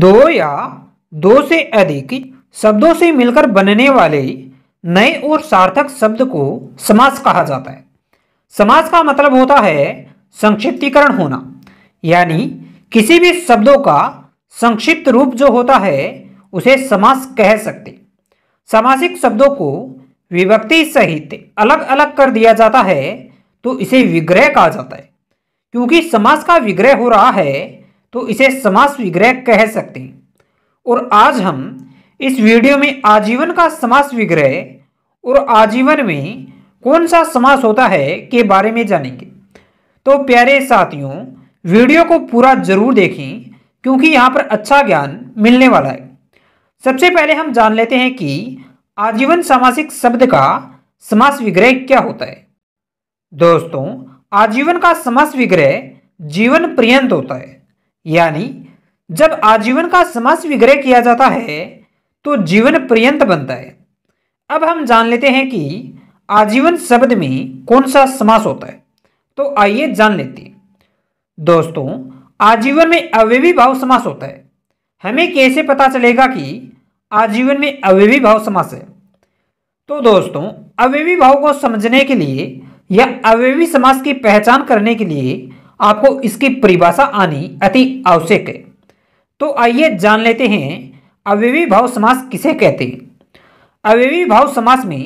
दो या दो से अधिक शब्दों से मिलकर बनने वाले नए और सार्थक शब्द को समास कहा जाता है समास का मतलब होता है संक्षिप्तीकरण होना यानी किसी भी शब्दों का संक्षिप्त रूप जो होता है उसे समास कह सकते सामासिक शब्दों को विभक्ति सहित अलग अलग कर दिया जाता है तो इसे विग्रह कहा जाता है क्योंकि समास का विग्रह हो रहा है तो इसे समास विग्रह कह सकते हैं और आज हम इस वीडियो में आजीवन का समास विग्रह और आजीवन में कौन सा समास होता है के बारे में जानेंगे तो प्यारे साथियों वीडियो को पूरा जरूर देखें क्योंकि यहाँ पर अच्छा ज्ञान मिलने वाला है सबसे पहले हम जान लेते हैं कि आजीवन सामासिक शब्द का समास विग्रह क्या होता है दोस्तों आजीवन का समास विग्रह जीवन पर्यंत होता है यानी जब आजीवन का समास विग्रह किया जाता है तो जीवन पर्यंत बनता है अब हम जान लेते हैं कि आजीवन शब्द में कौन सा समास होता है तो आइए जान लेते हैं दोस्तों आजीवन में अवयवी भाव समास होता है हमें कैसे पता चलेगा कि आजीवन में अवयवी भाव समास है तो दोस्तों अवयवी भाव को समझने के लिए या अवयवी समास की पहचान करने के लिए आपको इसकी परिभाषा आनी अति आवश्यक है तो आइए जान लेते हैं अवयवी भाव समास किसे कहते हैं अवयवी भाव समास में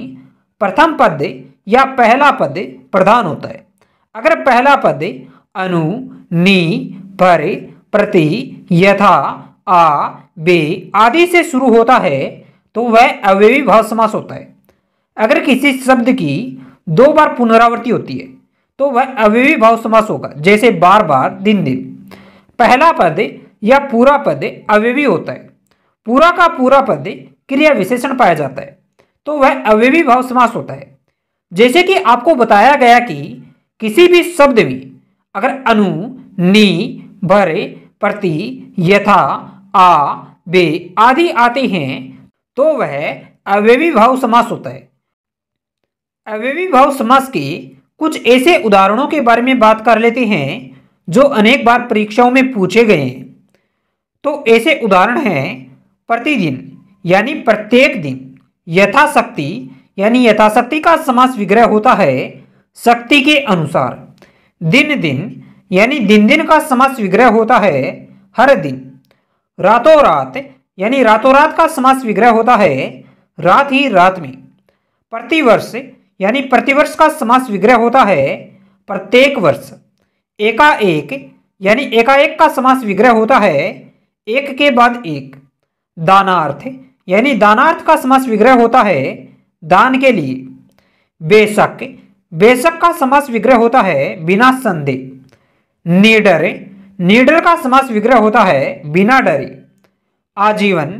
प्रथम पद या पहला पद प्रधान होता है अगर पहला पद अनु नी पर प्रति यथा आ बे आदि से शुरू होता है तो वह अवयवी भाव समास होता है अगर किसी शब्द की दो बार पुनरावृत्ति होती है तो वह अवयवी भाव समास होगा जैसे बार बार दिन दिन पहला पद या पूरा पद अवयवी होता है पूरा का पूरा पद क्रिया विशेषण पाया जाता है तो वह अवयवी भाव समास होता है जैसे कि आपको बताया गया कि किसी भी शब्द में अगर अनु नी भरे प्रति यथा आ बे आदि आते हैं तो वह अवयवी भाव समास होता है अवयवी भाव समास के कुछ ऐसे उदाहरणों के बारे में बात कर लेते हैं जो अनेक बार परीक्षाओं में पूछे गए हैं तो ऐसे उदाहरण हैं प्रतिदिन यानी प्रत्येक दिन यथाशक्ति यानी यथाशक्ति का समास विग्रह होता है शक्ति के अनुसार दिन दिन यानी दिन दिन का समास विग्रह होता है हर दिन रातों रात यानी रातों रात का समास विग्रह होता है रात ही रात में प्रतिवर्ष यानी प्रतिवर्ष का समास विग्रह होता है प्रत्येक वर्ष एकाएक यानी एकाएक का समास विग्रह होता है एक के बाद एक दानार्थ यानी दानार्थ का समास विग्रह होता है दान के लिए बेशक बेशक का समास विग्रह होता है बिना संदेह निडर निडर का समास विग्रह होता है बिना डरे आजीवन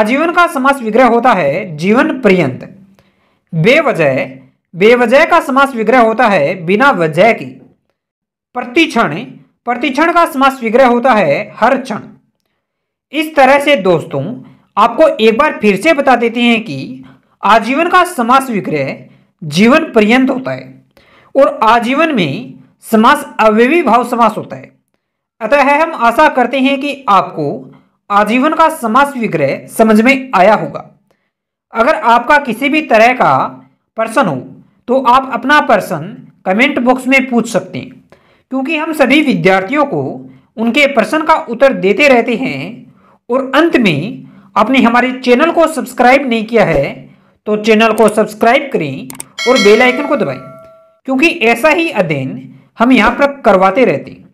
आजीवन का समास विग्रह होता है जीवन पर्यंत बेवजह बेवजह का समास विग्रह होता है बिना वजह की प्रतिक्षण प्रतिक्षण का समास विग्रह होता है हर क्षण इस तरह से दोस्तों आपको एक बार फिर से बता देते हैं कि आजीवन का समास विग्रह जीवन पर्यंत होता है और आजीवन में समास अव्यवी भाव समास होता है अतः हम आशा करते हैं कि आपको आजीवन का समास विग्रह समझ में आया होगा अगर आपका किसी भी तरह का प्रश्न हो तो आप अपना प्रश्न कमेंट बॉक्स में पूछ सकते हैं क्योंकि हम सभी विद्यार्थियों को उनके प्रश्न का उत्तर देते रहते हैं और अंत में आपने हमारे चैनल को सब्सक्राइब नहीं किया है तो चैनल को सब्सक्राइब करें और बेल आइकन को दबाएं क्योंकि ऐसा ही अध्ययन हम यहाँ पर करवाते रहते हैं